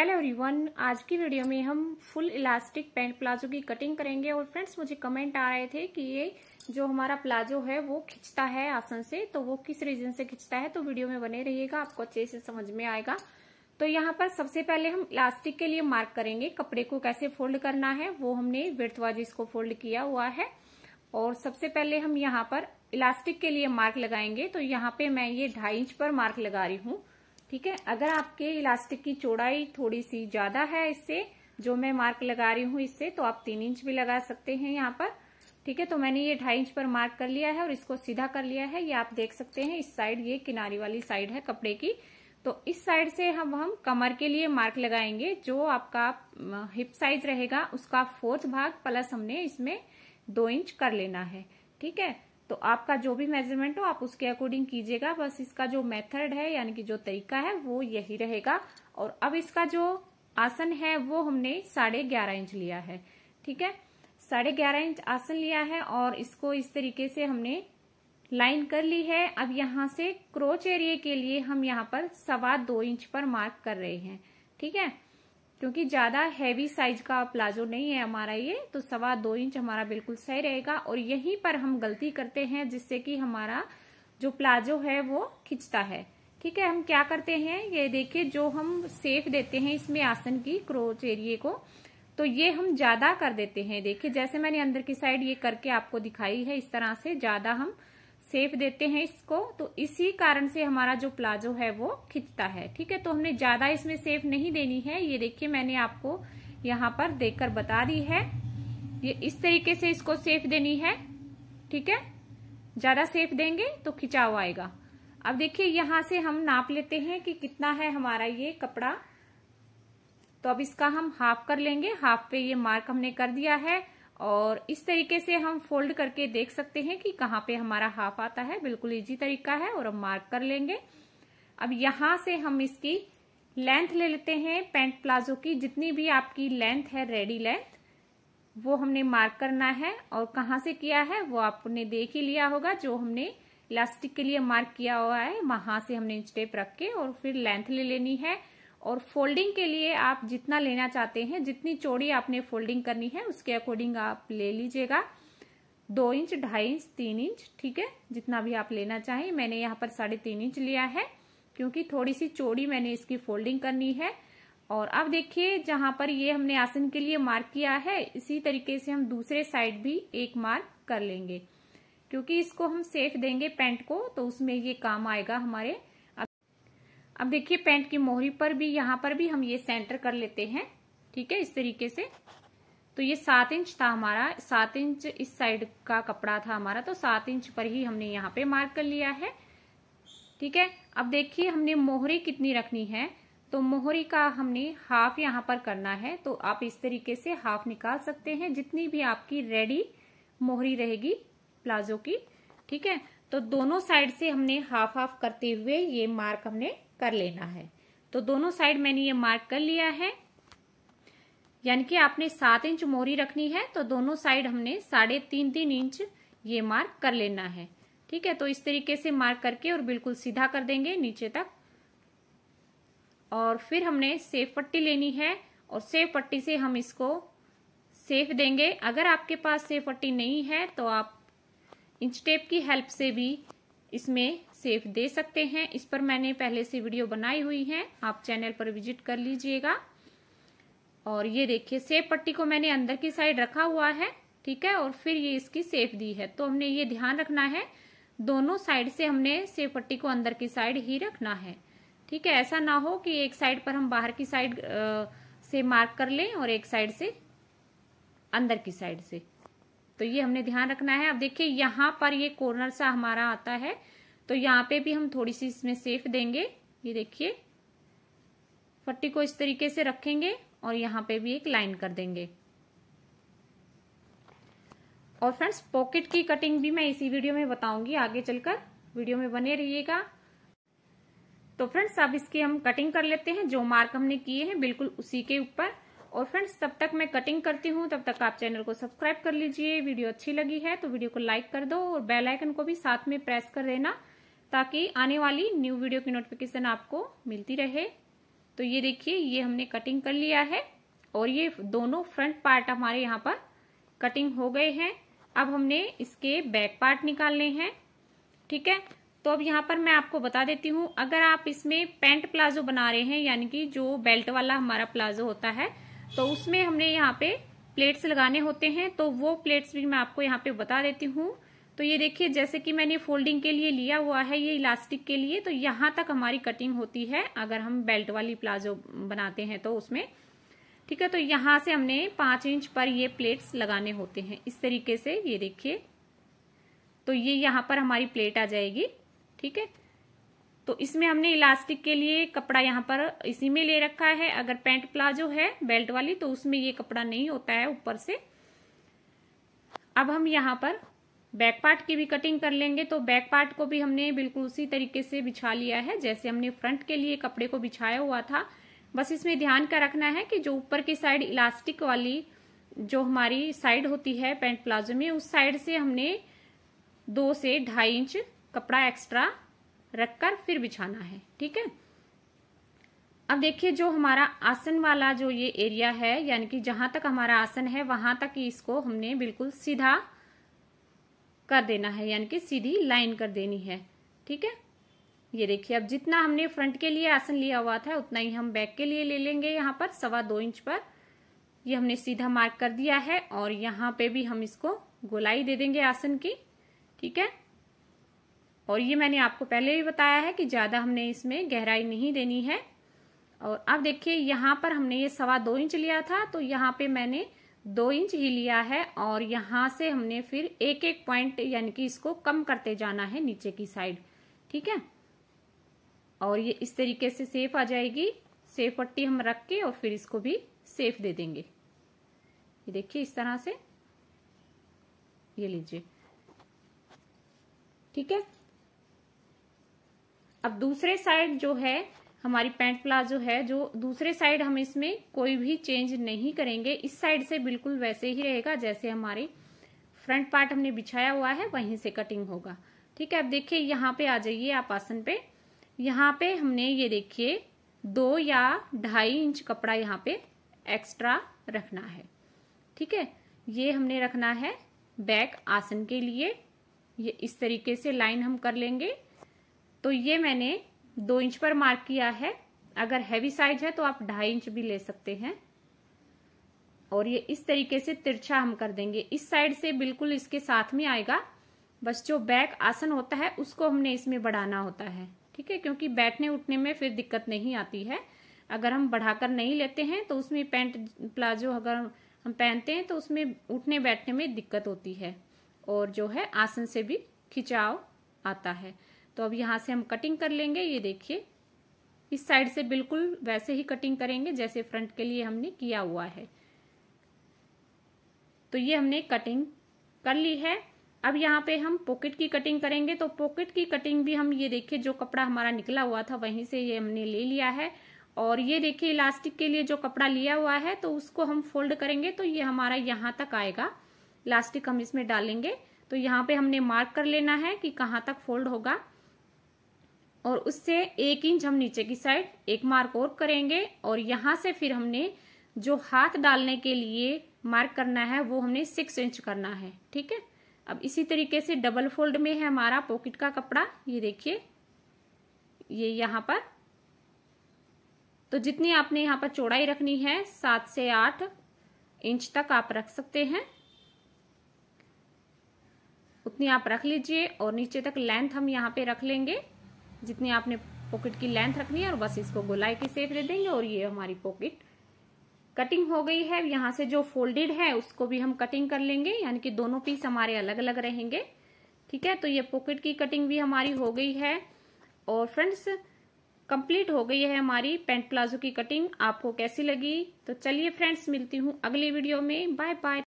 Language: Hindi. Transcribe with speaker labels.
Speaker 1: हेलो एवरीवन आज की वीडियो में हम फुल इलास्टिक पैंट प्लाजो की कटिंग करेंगे और फ्रेंड्स मुझे कमेंट आ रहे थे कि ये जो हमारा प्लाजो है वो खिंचता है आसन से तो वो किस रीजन से खिंचता है तो वीडियो में बने रहिएगा आपको अच्छे से समझ में आएगा तो यहाँ पर सबसे पहले हम इलास्टिक के लिए मार्क करेंगे कपड़े को कैसे फोल्ड करना है वो हमने वृतवाज इसको फोल्ड किया हुआ है और सबसे पहले हम यहाँ पर इलास्टिक के लिए मार्क लगाएंगे तो यहाँ पे मैं ये ढाई इंच पर मार्क लगा रही हूँ ठीक है अगर आपके इलास्टिक की चौड़ाई थोड़ी सी ज्यादा है इससे जो मैं मार्क लगा रही हूं इससे तो आप तीन इंच भी लगा सकते हैं यहाँ पर ठीक है तो मैंने ये ढाई इंच पर मार्क कर लिया है और इसको सीधा कर लिया है ये आप देख सकते हैं इस साइड ये किनारी वाली साइड है कपड़े की तो इस साइड से हम हम कमर के लिए मार्क लगाएंगे जो आपका हिप साइज रहेगा उसका फोर्थ भाग प्लस हमने इसमें दो इंच कर लेना है ठीक है तो आपका जो भी मेजरमेंट हो आप उसके अकॉर्डिंग कीजिएगा बस इसका जो मेथड है यानी कि जो तरीका है वो यही रहेगा और अब इसका जो आसन है वो हमने साढ़े ग्यारह इंच लिया है ठीक है साढ़े ग्यारह इंच आसन लिया है और इसको इस तरीके से हमने लाइन कर ली है अब यहाँ से क्रोच एरिए के लिए हम यहाँ पर सवा दो इंच पर मार्क कर रहे हैं ठीक है क्योंकि ज़्यादा हैवी साइज का प्लाजो नहीं है हमारा ये तो सवा दो इंच हमारा बिल्कुल सही रहेगा और यहीं पर हम गलती करते हैं जिससे कि हमारा जो प्लाजो है वो खिंचता है ठीक है हम क्या करते हैं ये देखिए जो हम सेफ देते हैं इसमें आसन की क्रोच एरिए को तो ये हम ज्यादा कर देते हैं देखिए जैसे मैंने अंदर की साइड ये करके आपको दिखाई है इस तरह से ज्यादा हम सेफ देते हैं इसको तो इसी कारण से हमारा जो प्लाजो है वो खिंचता है ठीक है तो हमने ज्यादा इसमें सेफ नहीं देनी है ये देखिए मैंने आपको यहाँ पर देखकर बता दी है ये इस तरीके से इसको सेफ देनी है ठीक है ज्यादा सेफ देंगे तो खिंचाव आएगा अब देखिए यहां से हम नाप लेते हैं कि कितना है हमारा ये कपड़ा तो अब इसका हम हाफ कर लेंगे हाफ पे ये मार्क हमने कर दिया है और इस तरीके से हम फोल्ड करके देख सकते हैं कि कहाँ पे हमारा हाफ आता है बिल्कुल इजी तरीका है और हम मार्क कर लेंगे अब यहां से हम इसकी लेंथ ले लेते हैं पैंट प्लाजो की जितनी भी आपकी लेंथ है रेडी लेंथ वो हमने मार्क करना है और कहाँ से किया है वो आपने देख ही लिया होगा जो हमने इलास्टिक के लिए मार्क किया हुआ है वहां से हमने स्टेप रख के और फिर लेंथ ले लेनी है और फोल्डिंग के लिए आप जितना लेना चाहते हैं जितनी चौड़ी आपने फोल्डिंग करनी है उसके अकॉर्डिंग आप ले लीजिएगा दो इंच ढाई इंच तीन इंच ठीक है जितना भी आप लेना चाहें मैंने यहाँ पर साढ़े तीन इंच लिया है क्योंकि थोड़ी सी चौड़ी मैंने इसकी फोल्डिंग करनी है और अब देखिए जहां पर ये हमने आसन के लिए मार्क किया है इसी तरीके से हम दूसरे साइड भी एक मार्क कर लेंगे क्योंकि इसको हम सेफ देंगे पेंट को तो उसमें ये काम आएगा हमारे अब देखिए पेंट की मोहरी पर भी यहाँ पर भी हम ये सेंटर कर लेते हैं ठीक है इस तरीके से तो ये सात इंच था हमारा सात इंच इस साइड का कपड़ा था हमारा तो सात इंच पर ही हमने यहाँ पे मार्क कर लिया है ठीक है अब देखिए हमने मोहरी कितनी रखनी है तो मोहरी का हमने हाफ यहाँ पर करना है तो आप इस तरीके से हाफ निकाल सकते हैं जितनी भी आपकी रेडी मोहरी रहेगी प्लाजो की ठीक है तो दोनों साइड से हमने हाफ हाफ करते हुए ये मार्क हमने कर लेना है तो दोनों साइड मैंने ये मार्क कर लिया है यानी कि आपने सात इंच मोरी रखनी है तो दोनों साइड हमने साढ़े तीन तीन इंच ये मार्क कर लेना है ठीक है तो इस तरीके से मार्क करके और बिल्कुल सीधा कर देंगे नीचे तक और फिर हमने सेफ पट्टी लेनी है और सेफ पट्टी से हम इसको सेफ देंगे अगर आपके पास सेफ पट्टी नहीं है तो आप इंच टेप की हेल्प से भी इसमें सेफ दे सकते हैं इस पर मैंने पहले से वीडियो बनाई हुई है आप चैनल पर विजिट कर लीजिएगा और ये देखिए सेफ पट्टी को मैंने अंदर की साइड रखा हुआ है ठीक है और फिर ये इसकी सेफ दी है तो हमने ये ध्यान रखना है दोनों साइड से हमने सेफ पट्टी को अंदर की साइड ही रखना है ठीक है ऐसा ना हो कि एक साइड पर हम बाहर की साइड से मार्क कर लें और एक साइड से अंदर की साइड से तो ये हमने ध्यान रखना है अब देखिए यहां पर ये कॉर्नर सा हमारा आता है तो यहाँ पे भी हम थोड़ी सी इसमें सेफ देंगे ये देखिए पट्टी को इस तरीके से रखेंगे और यहाँ पे भी एक लाइन कर देंगे और फ्रेंड्स पॉकेट की कटिंग भी मैं इसी वीडियो में बताऊंगी आगे चलकर वीडियो में बने रहिएगा तो फ्रेंड्स अब इसकी हम कटिंग कर लेते हैं जो मार्क हमने किए हैं बिल्कुल उसी के ऊपर और फ्रेंड्स तब तक मैं कटिंग करती हूँ तब तक आप चैनल को सब्सक्राइब कर लीजिए वीडियो अच्छी लगी है तो वीडियो को लाइक कर दो और बेलाइकन को भी साथ में प्रेस कर देना ताकि आने वाली न्यू वीडियो की नोटिफिकेशन आपको मिलती रहे तो ये देखिए ये हमने कटिंग कर लिया है और ये दोनों फ्रंट पार्ट हमारे यहाँ पर कटिंग हो गए हैं अब हमने इसके बैक पार्ट निकालने हैं ठीक है तो अब यहाँ पर मैं आपको बता देती हूँ अगर आप इसमें पैंट प्लाजो बना रहे हैं यानी कि जो बेल्ट वाला हमारा प्लाजो होता है तो उसमें हमने यहाँ पे प्लेट्स लगाने होते हैं तो वो प्लेट्स भी मैं आपको यहाँ पे बता देती हूँ तो ये देखिए जैसे कि मैंने फोल्डिंग के लिए लिया हुआ है ये इलास्टिक के लिए तो यहां तक हमारी कटिंग होती है अगर हम बेल्ट वाली प्लाजो बनाते हैं तो उसमें ठीक है तो यहां से हमने पांच इंच पर ये प्लेट्स लगाने होते हैं इस तरीके से ये देखिए तो ये यहां पर हमारी प्लेट आ जाएगी ठीक है तो इसमें हमने इलास्टिक के लिए कपड़ा यहाँ पर इसी में ले रखा है अगर पैंट प्लाजो है बेल्ट वाली तो उसमें ये कपड़ा नहीं होता है ऊपर से अब हम यहां पर बैक पार्ट की भी कटिंग कर लेंगे तो बैक पार्ट को भी हमने बिल्कुल उसी तरीके से बिछा लिया है जैसे हमने फ्रंट के लिए कपड़े को बिछाया हुआ था बस इसमें ध्यान का रखना है कि जो ऊपर की साइड इलास्टिक वाली जो हमारी साइड होती है पेंट प्लाजो में उस साइड से हमने दो से ढाई इंच कपड़ा एक्स्ट्रा रखकर फिर बिछाना है ठीक है अब देखिए जो हमारा आसन वाला जो ये एरिया है यानी कि जहां तक हमारा आसन है वहां तक इसको हमने बिल्कुल सीधा कर देना है यानी कि सीधी लाइन कर देनी है ठीक है ये देखिए अब जितना हमने फ्रंट के लिए आसन लिया हुआ था उतना ही हम बैक के लिए ले लेंगे यहाँ पर सवा दो इंच पर ये हमने सीधा मार्क कर दिया है और यहाँ पे भी हम इसको गोलाई दे देंगे आसन की ठीक है और ये मैंने आपको पहले भी बताया है कि ज़्यादा हमने इसमें गहराई नहीं देनी है और अब देखिए यहाँ पर हमने ये सवा दो इंच लिया था तो यहाँ पे मैंने दो इंच ही लिया है और यहां से हमने फिर एक एक पॉइंट यानी कि इसको कम करते जाना है नीचे की साइड ठीक है और ये इस तरीके से सेफ आ जाएगी सेफ पट्टी हम रख के और फिर इसको भी सेफ दे देंगे ये देखिए इस तरह से ये लीजिए ठीक है अब दूसरे साइड जो है हमारी पैंट प्लाजो है जो दूसरे साइड हम इसमें कोई भी चेंज नहीं करेंगे इस साइड से बिल्कुल वैसे ही रहेगा जैसे हमारे फ्रंट पार्ट हमने बिछाया हुआ है वहीं से कटिंग होगा ठीक है अब देखिए यहाँ पे आ जाइए आप आसन पे यहाँ पे हमने ये देखिए दो या ढाई इंच कपड़ा यहाँ पे एक्स्ट्रा रखना है ठीक है ये हमने रखना है बैक आसन के लिए ये इस तरीके से लाइन हम कर लेंगे तो ये मैंने दो इंच पर मार्क किया है अगर हैवी साइज है तो आप ढाई इंच भी ले सकते हैं और ये इस तरीके से तिरछा हम कर देंगे इस साइड से बिल्कुल इसके साथ में आएगा बस जो बैक आसन होता है उसको हमने इसमें बढ़ाना होता है ठीक है क्योंकि बैठने उठने में फिर दिक्कत नहीं आती है अगर हम बढ़ाकर नहीं लेते हैं तो उसमें पैंट प्लाजो अगर हम पहनते हैं तो उसमें उठने बैठने में दिक्कत होती है और जो है आसन से भी खिंचाव आता है तो अब यहाँ से हम कटिंग कर लेंगे ये देखिए इस साइड से बिल्कुल वैसे ही कटिंग करेंगे जैसे फ्रंट के लिए हमने किया हुआ है तो ये हमने कटिंग कर ली है अब यहाँ पे हम पॉकेट की कटिंग करेंगे तो पॉकेट की कटिंग भी हम ये देखिए जो कपड़ा हमारा निकला हुआ था वहीं से ये हमने ले लिया है और ये देखिए इलास्टिक के लिए जो कपड़ा लिया हुआ है तो उसको हम फोल्ड करेंगे तो ये हमारा यहाँ तक आएगा इलास्टिक हम इसमें डालेंगे तो यहाँ पे हमने मार्क कर लेना है कि कहाँ तक फोल्ड होगा और उससे एक इंच हम नीचे की साइड एक मार्क और करेंगे और यहां से फिर हमने जो हाथ डालने के लिए मार्क करना है वो हमने सिक्स इंच करना है ठीक है अब इसी तरीके से डबल फोल्ड में है हमारा पॉकेट का कपड़ा ये देखिए ये यहाँ पर तो जितनी आपने यहाँ पर चौड़ाई रखनी है सात से आठ इंच तक आप रख सकते हैं उतनी आप रख लीजिए और नीचे तक लेंथ हम यहाँ पे रख लेंगे जितनी आपने पॉकेट की लेंथ रखनी है और बस इसको गोलाई की सेप दे देंगे और ये हमारी पॉकेट कटिंग हो गई है यहाँ से जो फोल्डेड है उसको भी हम कटिंग कर लेंगे यानी कि दोनों पीस हमारे अलग अलग रहेंगे ठीक है तो ये पॉकेट की कटिंग भी हमारी हो गई है और फ्रेंड्स कंप्लीट हो गई है हमारी पेंट प्लाजो की कटिंग आपको कैसी लगी तो चलिए फ्रेंड्स मिलती हूँ अगली वीडियो में बाय बाय